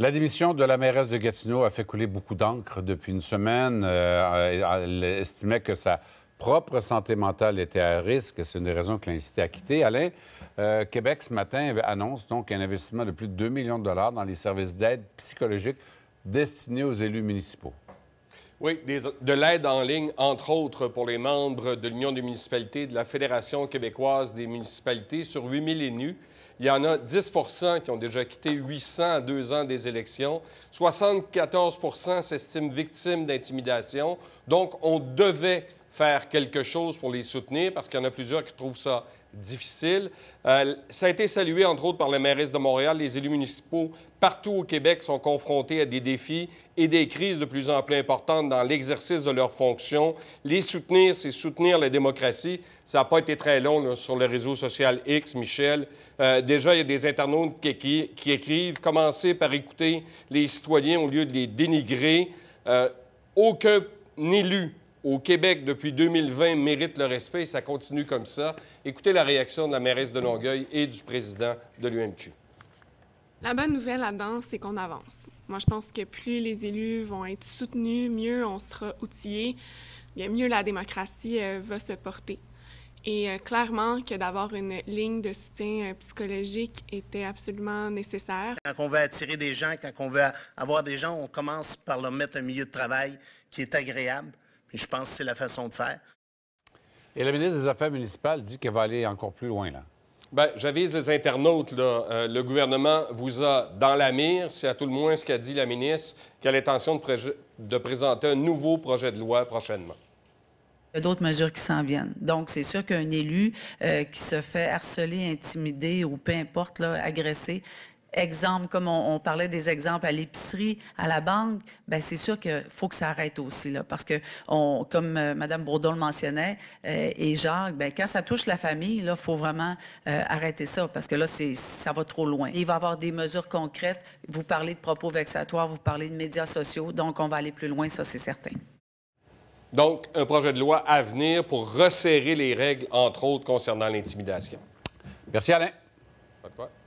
La démission de la mairesse de Gatineau a fait couler beaucoup d'encre depuis une semaine. Euh, euh, elle estimait que sa propre santé mentale était à risque. C'est une des raisons que l'a incité à quitter. Alain, euh, Québec ce matin annonce donc un investissement de plus de 2 millions de dollars dans les services d'aide psychologique destinés aux élus municipaux. Oui, de l'aide en ligne, entre autres, pour les membres de l'Union des municipalités, de la Fédération québécoise des municipalités, sur 8000 élus. Il y en a 10 qui ont déjà quitté 800 à deux ans des élections. 74 s'estiment victimes d'intimidation. Donc, on devait faire quelque chose pour les soutenir parce qu'il y en a plusieurs qui trouvent ça difficile. Euh, ça a été salué, entre autres, par le mairesse de Montréal. Les élus municipaux partout au Québec sont confrontés à des défis et des crises de plus en plus importantes dans l'exercice de leurs fonctions. Les soutenir, c'est soutenir la démocratie. Ça n'a pas été très long sur le réseau social X, Michel. Euh, déjà, il y a des internautes qui, écrivent « Commencez par écouter les citoyens au lieu de les dénigrer euh, Aucun élu au Québec depuis 2020 mérite le respect et ça continue comme ça. Écoutez la réaction de la mairesse de Longueuil et du président de l'UMQ. La bonne nouvelle là-dedans, c'est qu'on avance. Moi, je pense que plus les élus vont être soutenus, mieux on sera outillés, bien mieux la démocratie euh, va se porter. Et euh, clairement que d'avoir une ligne de soutien euh, psychologique était absolument nécessaire. Quand on veut attirer des gens, quand on veut avoir des gens, on commence par leur mettre un milieu de travail qui est agréable, je pense que c'est la façon de faire. Et la ministre des Affaires municipales dit qu'elle va aller encore plus loin, là. Bien, j'avise les internautes, là, euh, le gouvernement vous a dans la mire, c'est à tout le moins ce qu'a dit la ministre, qu'elle a l'intention de, présenter un nouveau projet de loi prochainement. Il y a d'autres mesures qui s'en viennent. Donc, c'est sûr qu'un élu euh, qui se fait harceler, intimider ou peu importe, là, agresser... Exemple, comme on, parlait des exemples à l'épicerie, à la banque, ben c'est sûr qu'il faut que ça arrête aussi, là, parce que, on, comme euh, Mme Bourdon le mentionnait, euh, et Jacques, ben, quand ça touche la famille, il faut vraiment euh, arrêter ça, parce que là, ça va trop loin. Il va y avoir des mesures concrètes. Vous parlez de propos vexatoires, vous parlez de médias sociaux, donc on va aller plus loin, ça, c'est certain. Donc, un projet de loi à venir pour resserrer les règles, entre autres, concernant l'intimidation. Merci, Alain. Pas de quoi.